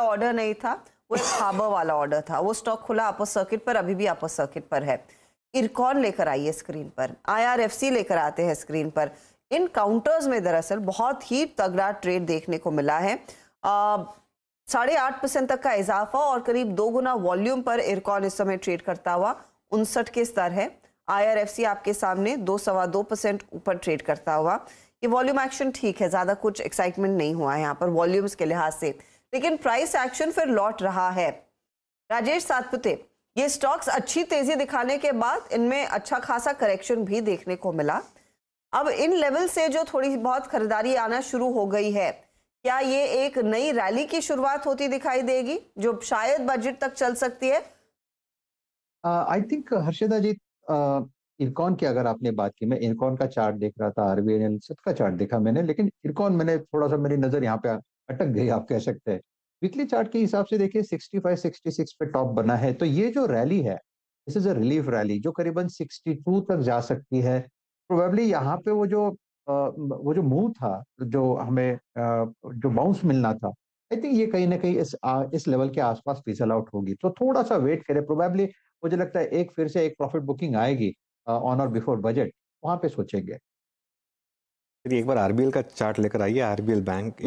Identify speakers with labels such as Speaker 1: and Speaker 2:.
Speaker 1: वाला ऑर्डर नहीं था वो एक हार्बर वाला ऑर्डर था वो स्टॉक खुला अपर सर्किट पर अभी भी अपर सर्किट पर है इरकॉन लेकर आइए स्क्रीन पर आईआरएफसी लेकर आते हैं स्क्रीन पर इन काउंटर्स में दरअसल बहुत ही तगड़ा ट्रेड देखने को मिला है साढ़े आठ परसेंट तक का इजाफा और करीब दो गुना वॉल्यूम पर इरकॉन इस समय ट्रेड करता हुआ उनसठ के स्तर है आई आपके सामने दो सवा दो परसेंट ऊपर ट्रेड करता हुआ ये वॉल्यूम एक्शन ठीक है ज़्यादा कुछ एक्साइटमेंट नहीं हुआ है यहाँ पर वॉल्यूम्स के लिहाज से लेकिन प्राइस एक्शन फिर लौट रहा है राजेश सातपुते ये स्टॉक्स अच्छी तेजी दिखाने के बाद इनमें अच्छा खासा करेक्शन भी देखने को मिला अब इन लेवल से जो थोड़ी बहुत खरीदारी आना शुरू हो गई है क्या ये एक नई रैली की शुरुआत होती दिखाई देगी जो शायद बजट तक चल सकती है
Speaker 2: I think Harshada ji IRCON uh, की अगर आपने बात की मैं इरकॉन का चार्ट देख रहा था आरबीआई का चार्ट देखा मैंने लेकिन इरकॉन मैंने थोड़ा सा मेरी नजर यहाँ पे अटक गई आप कह सकते हैं वीकली चार्ट के हिसाब से देखिए 65 66 पे टॉप बना है तो ये जो रैली है this is a relief rally जो करीबन 62 तक जा सकती है प्रोबेबली यहाँ पे वो जो वो जो मूव था जो हमें जो बाउंस मिलना था आई थिंक ये कहीं ना कहीं इस आ, इस लेवल के आसपास फिसल आउट होगी तो थोड़ा सा वेट करें प्रोबेबली मुझे लगता है एक फिर से एक प्रॉफिट बुकिंग आएगी ऑन और बिफोर बजट वहाँ पे सोचेंगे एक बार आरबीएल का चार्ट लेकर आइए आरबीएल बैंक